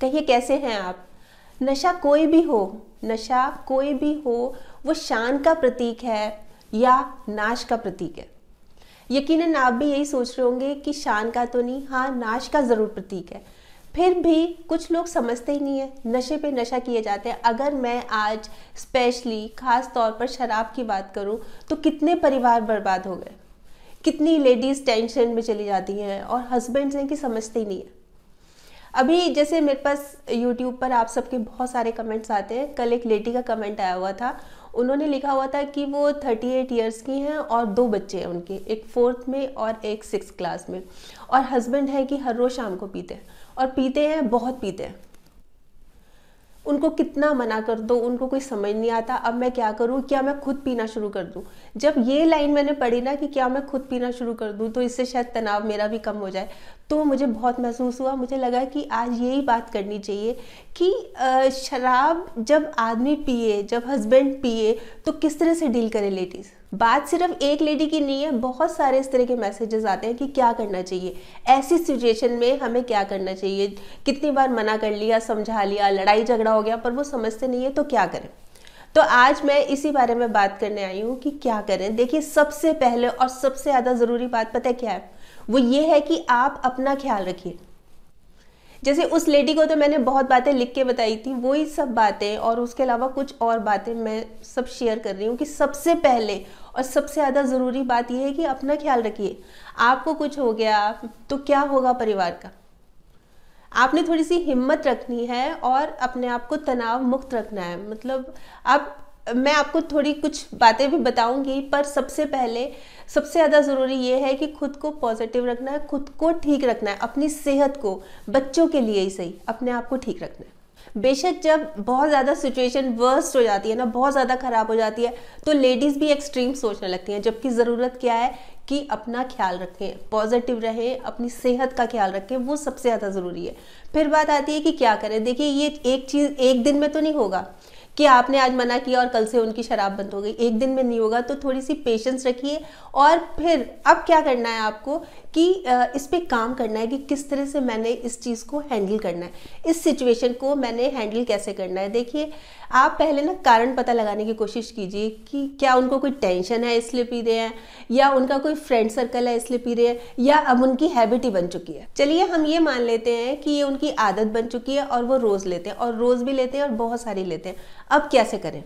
कहिए कैसे हैं आप नशा कोई भी हो नशा कोई भी हो वो शान का प्रतीक है या नाश का प्रतीक है यकीनन आप भी यही सोच रहे होंगे कि शान का तो नहीं हाँ नाश का ज़रूर प्रतीक है फिर भी कुछ लोग समझते ही नहीं है नशे पे नशा किए जाते हैं अगर मैं आज स्पेशली ख़ास तौर पर शराब की बात करूं तो कितने परिवार बर्बाद हो गए कितनी लेडीज़ टेंशन में चली जाती हैं और हस्बैंड्स हैं कि समझते ही नहीं है अभी जैसे मेरे पास यूट्यूब पर आप सबके बहुत सारे कमेंट्स आते हैं कल एक लेडी का कमेंट आया हुआ था उन्होंने लिखा हुआ था कि वो थर्टी एट ईयर्स की हैं और दो बच्चे हैं उनके एक फोर्थ में और एक सिक्स क्लास में और हस्बैंड है कि हर रोज़ शाम को पीते हैं और पीते हैं बहुत पीते हैं उनको कितना मना कर दो उनको कोई समझ नहीं आता अब मैं क्या करूँ क्या मैं खुद पीना शुरू कर दूँ जब ये लाइन मैंने पढ़ी ना कि क्या मैं खुद पीना शुरू कर दूँ तो इससे शायद तनाव मेरा भी कम हो जाए तो मुझे बहुत महसूस हुआ मुझे लगा कि आज यही बात करनी चाहिए कि शराब जब आदमी पिए जब हस्बैंड पिए तो किस तरह से डील करें लेडीज़ बात सिर्फ एक लेडी की नहीं है बहुत सारे इस तरह के मैसेजेस आते हैं कि क्या करना चाहिए ऐसी सिचुएशन में हमें क्या करना चाहिए कितनी बार मना कर लिया समझा लिया लड़ाई झगड़ा हो गया पर वो समझते नहीं है तो क्या करें तो आज मैं इसी बारे में बात करने आई हूँ कि क्या करें देखिए सबसे पहले और सबसे ज़्यादा ज़रूरी बात पता है क्या है वो ये है कि आप अपना ख्याल रखिए जैसे उस लेडी को तो मैंने बहुत बातें लिख के बताई थी वही सब बातें और उसके अलावा कुछ और बातें मैं सब शेयर कर रही हूँ कि सबसे पहले और सबसे ज़्यादा ज़रूरी बात यह है कि अपना ख्याल रखिए आपको कुछ हो गया तो क्या होगा परिवार का आपने थोड़ी सी हिम्मत रखनी है और अपने आप को तनाव मुक्त रखना है मतलब आप मैं आपको थोड़ी कुछ बातें भी बताऊंगी पर सबसे पहले सबसे ज़्यादा ज़रूरी ये है कि खुद को पॉजिटिव रखना है खुद को ठीक रखना है अपनी सेहत को बच्चों के लिए ही सही अपने आप को ठीक रखना है बेशक जब बहुत ज़्यादा सिचुएशन वर्स्ट हो जाती है ना बहुत ज़्यादा ख़राब हो जाती है तो लेडीज़ भी एक्सट्रीम सोचने लगती हैं जबकि ज़रूरत क्या है कि अपना ख्याल रखें पॉजिटिव रहें अपनी सेहत का ख्याल रखें वो सबसे ज़्यादा ज़रूरी है फिर बात आती है कि क्या करें देखिए ये एक चीज़ एक दिन में तो नहीं होगा कि आपने आज मना किया और कल से उनकी शराब बंद हो गई एक दिन में नहीं होगा तो थोड़ी सी पेशेंस रखिए और फिर अब क्या करना है आपको कि इस पर काम करना है कि किस तरह से मैंने इस चीज़ को हैंडल करना है इस सिचुएशन को मैंने हैंडल कैसे करना है देखिए आप पहले ना कारण पता लगाने की कोशिश कीजिए कि क्या उनको कोई टेंशन है इसलिए पी रहे हैं या उनका कोई फ्रेंड सर्कल है इसलिए पी रहे हैं या अब उनकी हैबिट ही बन चुकी है चलिए हम ये मान लेते हैं कि ये उनकी आदत बन चुकी है और वो रोज़ लेते हैं और रोज़ भी लेते हैं और बहुत सारी लेते हैं अब कैसे करें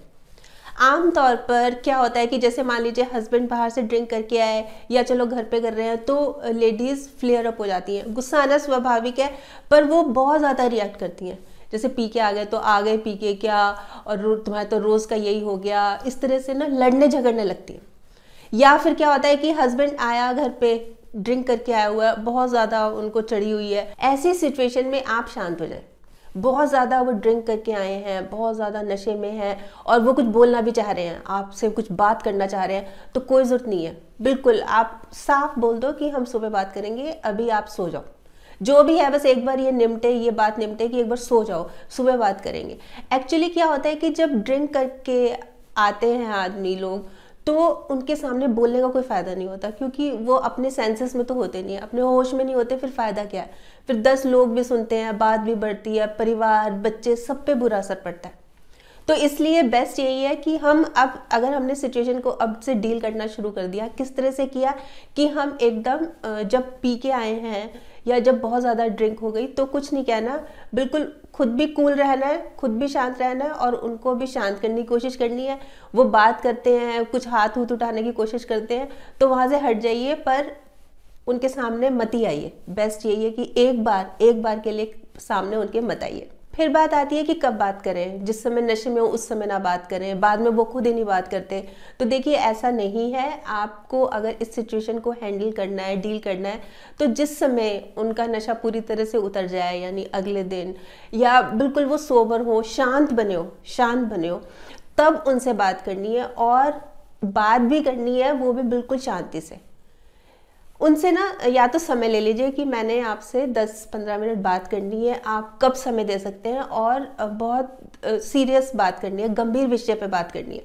आम तौर पर क्या होता है कि जैसे मान लीजिए हस्बैंड बाहर से ड्रिंक करके आए या चलो घर पे कर रहे हैं तो लेडीज़ फ्लेयर अप हो जाती हैं गुस्सा आना स्वाभाविक है पर वो बहुत ज़्यादा रिएक्ट करती हैं जैसे पी के आ गए तो आ गए पी के क्या और तुम्हारा तो रोज़ का यही हो गया इस तरह से ना लड़ने झगड़ने लगती है या फिर क्या होता है कि हस्बैंड आया घर पे ड्रिंक करके आया हुआ है बहुत ज़्यादा उनको चढ़ी हुई है ऐसी सिचुएशन में आप शांत हो जाए बहुत ज़्यादा वो ड्रिंक करके आए हैं बहुत ज़्यादा नशे में हैं और वो कुछ बोलना भी चाह रहे हैं आपसे कुछ बात करना चाह रहे हैं तो कोई ज़रूरत नहीं है बिल्कुल आप साफ बोल दो कि हम सुबह बात करेंगे अभी आप सो जाओ जो भी है बस एक बार ये निमटे ये बात निमटे कि एक बार सो जाओ सुबह बात करेंगे एक्चुअली क्या होता है कि जब ड्रिंक करके आते हैं आदमी लोग तो उनके सामने बोलने का कोई फ़ायदा नहीं होता क्योंकि वो अपने सेंसेस में तो होते नहीं है अपने होश में नहीं होते फिर फ़ायदा क्या है फिर दस लोग भी सुनते हैं बात भी बढ़ती है परिवार बच्चे सब पे बुरा असर पड़ता है तो इसलिए बेस्ट यही है कि हम अब अगर हमने सिचुएशन को अब से डील करना शुरू कर दिया किस तरह से किया कि हम एकदम जब पी के आए हैं या जब बहुत ज़्यादा ड्रिंक हो गई तो कुछ नहीं कहना बिल्कुल खुद भी कूल रहना है खुद भी शांत रहना है और उनको भी शांत करने की कोशिश करनी है वो बात करते हैं कुछ हाथ हूथ उठाने की कोशिश करते हैं तो वहाँ से हट जाइए पर उनके सामने मत ही आइए बेस्ट यही है कि एक बार एक बार के लिए सामने उनके मत आइए फिर बात आती है कि कब बात करें जिस समय नशे में हो उस समय ना बात करें बाद में वो खुद ही नहीं बात करते तो देखिए ऐसा नहीं है आपको अगर इस सिचुएशन को हैंडल करना है डील करना है तो जिस समय उनका नशा पूरी तरह से उतर जाए यानी अगले दिन या बिल्कुल वो सोबर हो शांत बने हो शांत बने हो तब उनसे बात करनी है और बात भी करनी है वो भी बिल्कुल शांति से उनसे ना या तो समय ले लीजिए कि मैंने आपसे 10-15 मिनट बात करनी है आप कब समय दे सकते हैं और बहुत सीरियस बात करनी है गंभीर विषय पे बात करनी है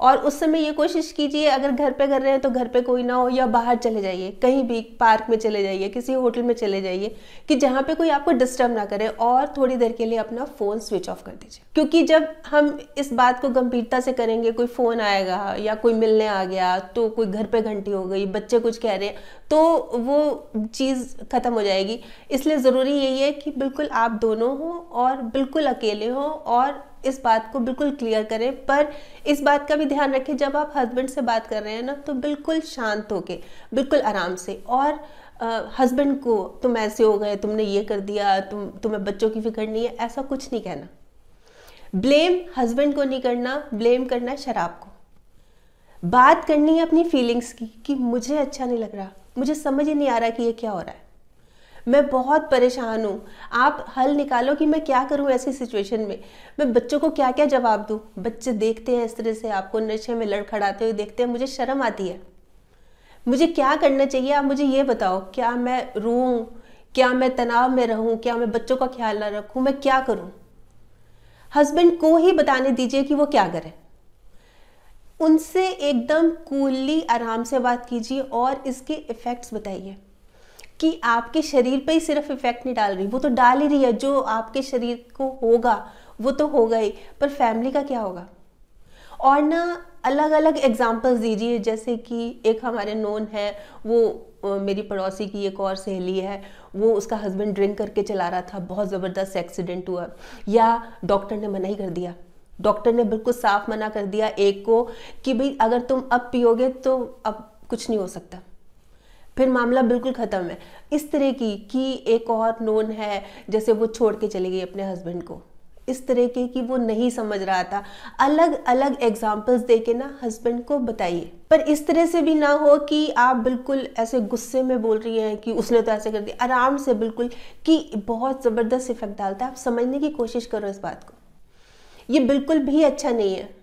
और उस समय ये कोशिश कीजिए अगर घर पे कर रहे हैं तो घर पे कोई ना हो या बाहर चले जाइए कहीं भी पार्क में चले जाइए किसी होटल में चले जाइए कि जहाँ पे कोई आपको डिस्टर्ब ना करे और थोड़ी देर के लिए अपना फ़ोन स्विच ऑफ कर दीजिए क्योंकि जब हम इस बात को गंभीरता से करेंगे कोई फ़ोन आएगा या कोई मिलने आ गया तो कोई घर पर घंटी हो गई बच्चे कुछ कह रहे हैं तो वो चीज़ ख़त्म हो जाएगी इसलिए ज़रूरी यही है कि बिल्कुल आप दोनों हों और बिल्कुल अकेले हों और इस बात को बिल्कुल क्लियर करें पर इस बात का भी ध्यान रखें जब आप हस्बैंड से बात कर रहे हैं ना तो बिल्कुल शांत होके बिल्कुल आराम से और हस्बैंड को तुम ऐसे हो गए तुमने ये कर दिया तुम तुम्हें बच्चों की फिक्र नहीं है ऐसा कुछ नहीं कहना ब्लेम हस्बैंड को नहीं करना ब्लेम करना शराब को बात करनी है अपनी फीलिंग्स की कि मुझे अच्छा नहीं लग रहा मुझे समझ ही नहीं आ रहा कि ये क्या हो रहा है मैं बहुत परेशान हूँ आप हल निकालो कि मैं क्या करूँ ऐसी सिचुएशन में मैं बच्चों को क्या क्या जवाब दूँ बच्चे देखते हैं इस तरह से आपको नशे में लड़खड़ाते हुए देखते हैं मुझे शर्म आती है मुझे क्या करना चाहिए आप मुझे ये बताओ क्या मैं रोऊँ क्या मैं तनाव में रहूँ क्या मैं बच्चों का ख्याल ना रखूँ मैं क्या करूँ हस्बैंड को ही बताने दीजिए कि वो क्या करें उनसे एकदम कूलली आराम से बात कीजिए और इसके इफ़ेक्ट्स बताइए कि आपके शरीर पर ही सिर्फ इफेक्ट नहीं डाल रही वो तो डाल ही रही है जो आपके शरीर को होगा वो तो होगा ही पर फैमिली का क्या होगा और ना अलग अलग एग्जाम्पल्स दीजिए जैसे कि एक हमारे नोन है वो मेरी पड़ोसी की एक और सहेली है वो उसका हस्बैंड ड्रिंक करके चला रहा था बहुत ज़बरदस्त एक्सीडेंट हुआ या डॉक्टर ने मना ही कर दिया डॉक्टर ने बिल्कुल साफ मना कर दिया एक को कि भाई अगर तुम अब पियोगे तो अब कुछ नहीं हो सकता फिर मामला बिल्कुल ख़त्म है इस तरह की कि एक और नोन है जैसे वो छोड़ के चली गई अपने हस्बैंड को इस तरह के कि वो नहीं समझ रहा था अलग अलग एग्जाम्पल्स दे के ना हस्बैंड को बताइए पर इस तरह से भी ना हो कि आप बिल्कुल ऐसे गुस्से में बोल रही हैं कि उसने तो ऐसे कर दिया आराम से बिल्कुल कि बहुत ज़बरदस्त इफेक्ट डालता है आप समझने की कोशिश करो इस बात को ये बिल्कुल भी अच्छा नहीं है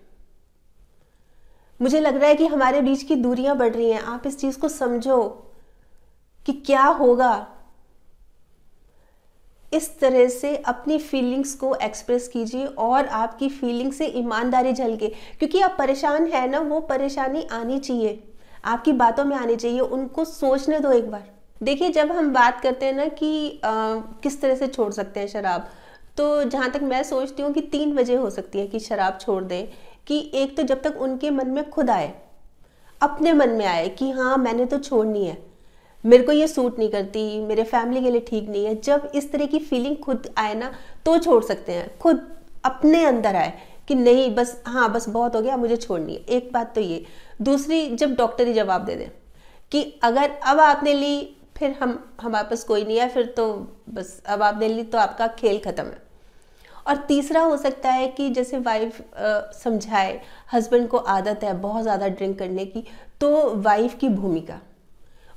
मुझे लग रहा है कि हमारे बीच की दूरियां बढ़ रही हैं आप इस चीज़ को समझो कि क्या होगा इस तरह से अपनी फीलिंग्स को एक्सप्रेस कीजिए और आपकी फीलिंग से ईमानदारी झलके क्योंकि आप परेशान है ना वो परेशानी आनी चाहिए आपकी बातों में आनी चाहिए उनको सोचने दो एक बार देखिए जब हम बात करते हैं ना कि आ, किस तरह से छोड़ सकते हैं शराब तो जहाँ तक मैं सोचती हूँ कि तीन वजह हो सकती है कि शराब छोड़ दें कि एक तो जब तक उनके मन में खुद आए अपने मन में आए कि हाँ मैंने तो छोड़नी है मेरे को ये सूट नहीं करती मेरे फैमिली के लिए ठीक नहीं है जब इस तरह की फीलिंग खुद आए ना तो छोड़ सकते हैं खुद अपने अंदर आए कि नहीं बस हाँ बस बहुत हो गया मुझे छोड़नी है एक बात तो ये दूसरी जब डॉक्टर ही जवाब दे दें कि अगर अब आपने ली फिर हम हमारे पास कोई नहीं है फिर तो बस अब आपने ली तो आपका खेल ख़त्म है और तीसरा हो सकता है कि जैसे वाइफ समझाए हस्बैंड को आदत है बहुत ज़्यादा ड्रिंक करने की तो वाइफ की भूमिका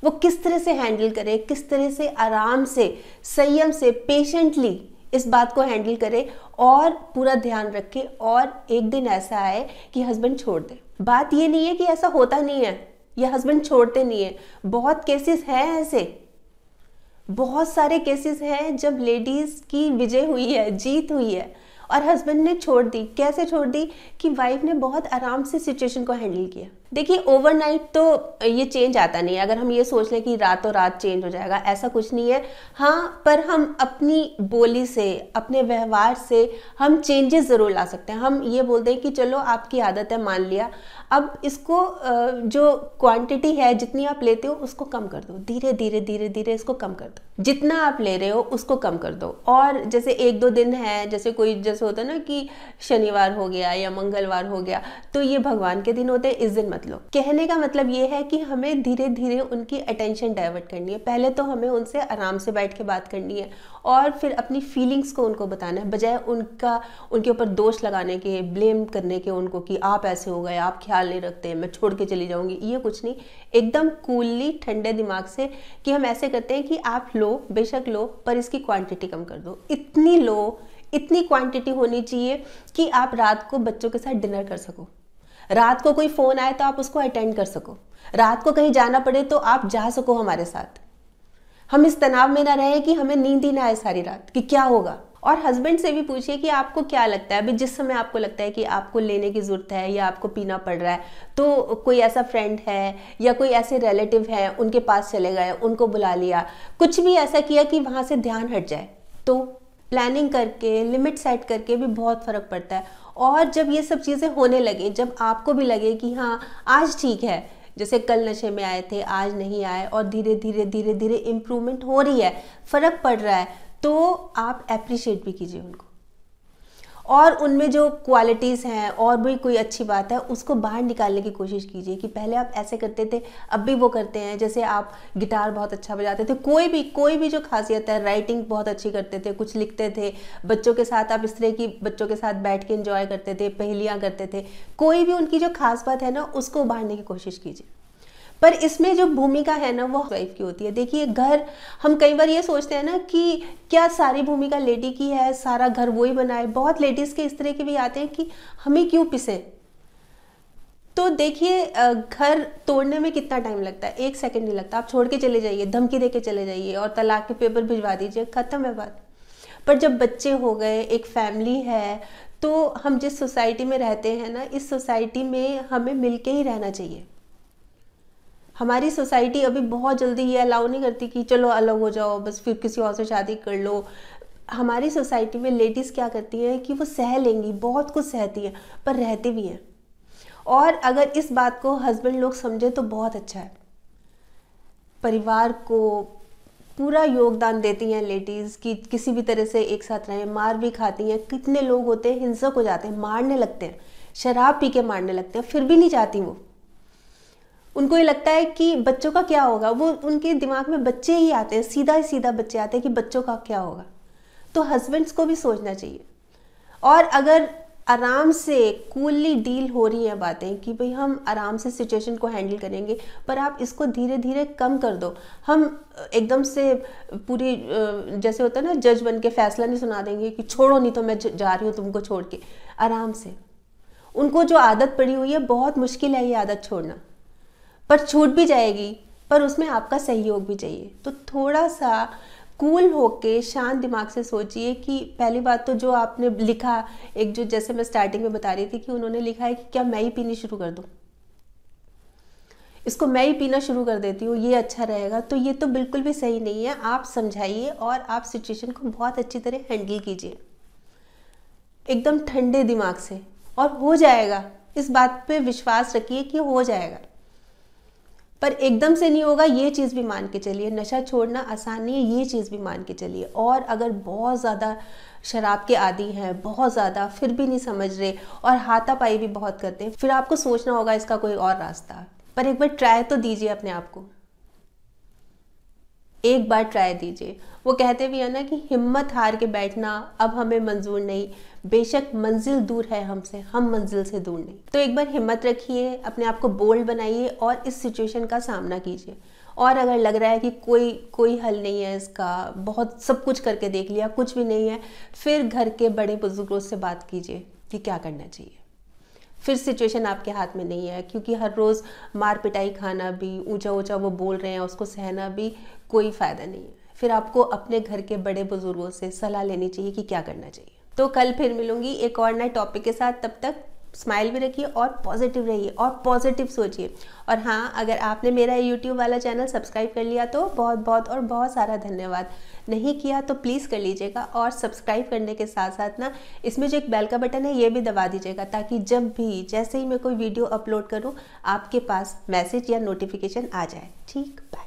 वो किस तरह से हैंडल करें किस तरह से आराम से संयम से पेशेंटली इस बात को हैंडल करें और पूरा ध्यान रखें और एक दिन ऐसा आए कि हस्बैंड छोड़ दे बात ये नहीं है कि ऐसा होता नहीं है या हस्बैंड छोड़ते नहीं है बहुत केसेस हैं ऐसे बहुत सारे केसेस हैं जब लेडीज़ की विजय हुई है जीत हुई है और हस्बैंड ने छोड़ दी कैसे छोड़ दी कि वाइफ ने बहुत आराम से सिचुएशन को हैंडल किया देखिए ओवरनाइट तो ये चेंज आता नहीं है अगर हम ये सोच लें कि रातों रात चेंज हो जाएगा ऐसा कुछ नहीं है हाँ पर हम अपनी बोली से अपने व्यवहार से हम चेंजेस ज़रूर ला सकते हैं हम ये बोलते हैं कि चलो आपकी आदत है मान लिया अब इसको जो क्वांटिटी है जितनी आप लेते हो उसको कम कर दो धीरे धीरे धीरे धीरे इसको कम कर दो जितना आप ले रहे हो उसको कम कर दो और जैसे एक दो दिन है जैसे कोई जैसे होता है ना कि शनिवार हो गया या मंगलवार हो गया तो ये भगवान के दिन होते हैं इस दिन लो कहने का मतलब ये है कि हमें धीरे धीरे उनकी अटेंशन डाइवर्ट करनी है पहले तो हमें उनसे आराम से बैठ के बात करनी है और फिर अपनी फीलिंग्स को उनको बताना है बजाय उनका उनके ऊपर दोष लगाने के ब्लेम करने के उनको कि आप ऐसे हो गए आप ख्याल नहीं रखते मैं छोड़ के चली जाऊँगी ये कुछ नहीं एकदम कूलली ठंडे दिमाग से कि हम ऐसे करते हैं कि आप लो बेशक लो पर इसकी क्वांटिटी कम कर दो इतनी लो इतनी क्वांटिटी होनी चाहिए कि आप रात को बच्चों के साथ डिनर कर सको रात को कोई फ़ोन आए तो आप उसको अटेंड कर सको रात को कहीं जाना पड़े तो आप जा सको हमारे साथ हम इस तनाव में ना रहे कि हमें नींद ही ना आए सारी रात कि क्या होगा और हस्बैंड से भी पूछिए कि आपको क्या लगता है अभी जिस समय आपको लगता है कि आपको लेने की ज़रूरत है या आपको पीना पड़ रहा है तो कोई ऐसा फ्रेंड है या कोई ऐसे रिलेटिव है उनके पास चले गए उनको बुला लिया कुछ भी ऐसा किया कि वहां से ध्यान हट जाए तो प्लानिंग करके लिमिट सेट करके भी बहुत फ़र्क पड़ता है और जब ये सब चीज़ें होने लगे जब आपको भी लगे कि हाँ आज ठीक है जैसे कल नशे में आए थे आज नहीं आए और धीरे धीरे धीरे धीरे इम्प्रूवमेंट हो रही है फ़र्क पड़ रहा है तो आप अप्रिशिएट भी कीजिए उनको और उनमें जो क्वालिटीज़ हैं और भी कोई अच्छी बात है उसको बाहर निकालने की कोशिश कीजिए कि पहले आप ऐसे करते थे अब भी वो करते हैं जैसे आप गिटार बहुत अच्छा बजाते थे कोई भी कोई भी जो खासियत है राइटिंग बहुत अच्छी करते थे कुछ लिखते थे बच्चों के साथ आप इस तरह की बच्चों के साथ बैठ के इंजॉय करते थे पहेलियाँ करते थे कोई भी उनकी जो खास बात है ना उसको उभारने की कोशिश कीजिए पर इसमें जो भूमिका है ना वो वाइफ की होती है देखिए घर हम कई बार ये सोचते हैं ना कि क्या सारी भूमिका लेडी की है सारा घर वो ही बनाए बहुत लेडीज़ के इस तरह के भी आते हैं कि हमें क्यों पिसे तो देखिए घर तोड़ने में कितना टाइम लगता है एक सेकंड नहीं लगता आप छोड़ के चले जाइए धमकी दे के चले जाइए और तलाक के पेपर भिजवा दीजिए ख़त्म है बात पर जब बच्चे हो गए एक फैमिली है तो हम जिस सोसाइटी में रहते हैं ना इस सोसाइटी में हमें मिलके ही रहना चाहिए हमारी सोसाइटी अभी बहुत जल्दी ये अलाउ नहीं करती कि चलो अलग हो जाओ बस फिर किसी और से शादी कर लो हमारी सोसाइटी में लेडीज़ क्या करती हैं कि वो सह लेंगी बहुत कुछ सहती हैं पर रहती भी हैं और अगर इस बात को हस्बैंड लोग समझे तो बहुत अच्छा है परिवार को पूरा योगदान देती हैं लेडीज़ कि किसी भी तरह से एक साथ रहें मार भी खाती हैं कितने लोग होते हैं हिंसक हो जाते हैं मारने लगते हैं शराब पी के मारने लगते हैं फिर भी नहीं जाती वो उनको ये लगता है कि बच्चों का क्या होगा वो उनके दिमाग में बच्चे ही आते हैं सीधा ही सीधा बच्चे आते हैं कि बच्चों का क्या होगा तो हस्बैंड्स को भी सोचना चाहिए और अगर आराम से कूलली डील हो रही हैं बातें कि भाई हम आराम से सिचुएशन को हैंडल करेंगे पर आप इसको धीरे धीरे कम कर दो हम एकदम से पूरी जैसे होता है ना जज बन के फैसला नहीं सुना देंगे कि छोड़ो नहीं तो मैं जा रही हूँ तुमको छोड़ के आराम से उनको जो आदत पड़ी हुई है बहुत मुश्किल है ये आदत छोड़ना पर छूट भी जाएगी पर उसमें आपका सहयोग भी चाहिए तो थोड़ा सा कूल होके शांत दिमाग से सोचिए कि पहली बात तो जो आपने लिखा एक जो जैसे मैं स्टार्टिंग में बता रही थी कि उन्होंने लिखा है कि क्या मैं ही पीनी शुरू कर दूँ इसको मैं ही पीना शुरू कर देती हूँ ये अच्छा रहेगा तो ये तो बिल्कुल भी सही नहीं है आप समझाइए और आप सिचुएशन को बहुत अच्छी तरह हैंडल कीजिए एकदम ठंडे दिमाग से और हो जाएगा इस बात पे विश्वास रखिए कि हो जाएगा पर एकदम से नहीं होगा ये चीज़ भी मान के चलिए नशा छोड़ना आसान नहीं है ये चीज़ भी मान के चलिए और अगर बहुत ज़्यादा शराब के आदि हैं बहुत ज़्यादा फिर भी नहीं समझ रहे और हाथापाई भी बहुत करते हैं फिर आपको सोचना होगा इसका कोई और रास्ता पर एक बार ट्राई तो दीजिए अपने आप को एक बार ट्राई दीजिए वो कहते भी है ना कि हिम्मत हार के बैठना अब हमें मंजूर नहीं बेशक मंजिल दूर है हमसे हम मंजिल से दूर नहीं तो एक बार हिम्मत रखिए अपने आप को बोल्ड बनाइए और इस सिचुएशन का सामना कीजिए और अगर लग रहा है कि कोई कोई हल नहीं है इसका बहुत सब कुछ करके देख लिया कुछ भी नहीं है फिर घर के बड़े बुजुर्गों से बात कीजिए कि क्या करना चाहिए फिर सिचुएशन आपके हाथ में नहीं है क्योंकि हर रोज़ मार पिटाई खाना भी ऊंचा ऊंचा वो बोल रहे हैं उसको सहना भी कोई फ़ायदा नहीं है फिर आपको अपने घर के बड़े बुजुर्गों से सलाह लेनी चाहिए कि क्या करना चाहिए तो कल फिर मिलूंगी एक और नए टॉपिक के साथ तब तक स्माइल भी रखिए और पॉजिटिव रहिए और पॉजिटिव सोचिए और हाँ अगर आपने मेरा यूट्यूब वाला चैनल सब्सक्राइब कर लिया तो बहुत बहुत और बहुत सारा धन्यवाद नहीं किया तो प्लीज़ कर लीजिएगा और सब्सक्राइब करने के साथ साथ ना इसमें जो एक बेल का बटन है ये भी दबा दीजिएगा ताकि जब भी जैसे ही मैं कोई वीडियो अपलोड करूँ आपके पास मैसेज या नोटिफिकेशन आ जाए ठीक बाय